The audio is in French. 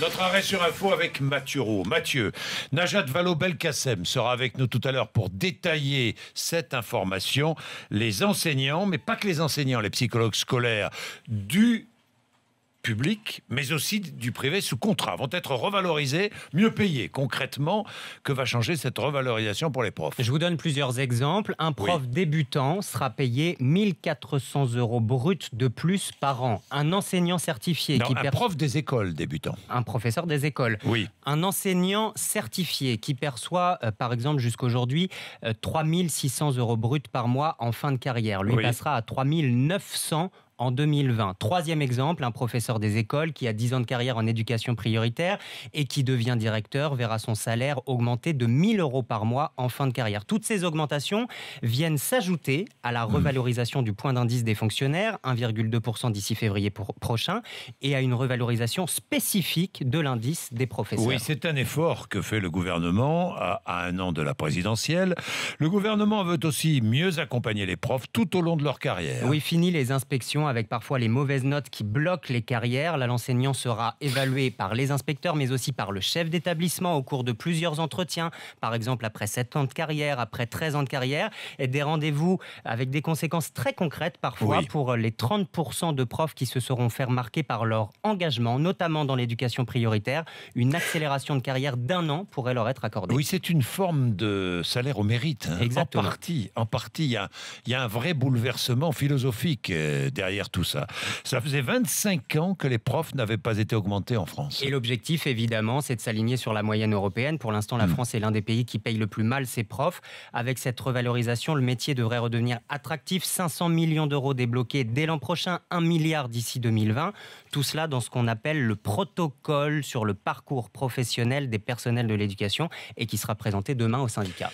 Notre arrêt sur info avec Mathieu Roux. Mathieu, Najat Vallaud-Belkacem sera avec nous tout à l'heure pour détailler cette information. Les enseignants, mais pas que les enseignants, les psychologues scolaires du public, mais aussi du privé sous contrat, vont être revalorisés, mieux payés. Concrètement, que va changer cette revalorisation pour les profs Je vous donne plusieurs exemples. Un prof débutant sera payé 1400 euros brut de plus par an. Un enseignant certifié qui un prof des écoles débutant. Un professeur des écoles. Oui. Un enseignant certifié qui perçoit, euh, par exemple, jusqu'aujourd'hui, aujourd'hui, euh, 3600 euros brut par mois en fin de carrière. Lui passera à 3900 en 2020. Troisième exemple, un professeur des écoles qui a 10 ans de carrière en éducation prioritaire et qui devient directeur verra son salaire augmenter de 1000 euros par mois en fin de carrière. Toutes ces augmentations viennent s'ajouter à la mmh. revalorisation du point d'indice des fonctionnaires, 1,2% d'ici février prochain, et à une revalorisation spécifique de l'indice des professeurs. Oui, c'est un effort que fait le gouvernement à, à un an de la présidentielle. Le gouvernement veut aussi mieux accompagner les profs tout au long de leur carrière. Oui, fini les inspections avec parfois les mauvaises notes qui bloquent les carrières. Là, l'enseignant sera évalué par les inspecteurs, mais aussi par le chef d'établissement au cours de plusieurs entretiens, par exemple après 7 ans de carrière, après 13 ans de carrière, et des rendez-vous avec des conséquences très concrètes parfois pour les 30% de profs qui se seront fait remarquer par leur engagement, notamment dans l'éducation prioritaire. Une accélération de carrière d'un an pourrait leur être accordée. Oui, c'est une forme de salaire au mérite. Hein. Exactement. En partie, en partie, y, il y a un vrai bouleversement philosophique euh, derrière tout ça. Ça faisait 25 ans que les profs n'avaient pas été augmentés en France. Et l'objectif, évidemment, c'est de s'aligner sur la moyenne européenne. Pour l'instant, la hmm. France est l'un des pays qui paye le plus mal ses profs. Avec cette revalorisation, le métier devrait redevenir attractif. 500 millions d'euros débloqués dès l'an prochain, 1 milliard d'ici 2020. Tout cela dans ce qu'on appelle le protocole sur le parcours professionnel des personnels de l'éducation et qui sera présenté demain au syndicat.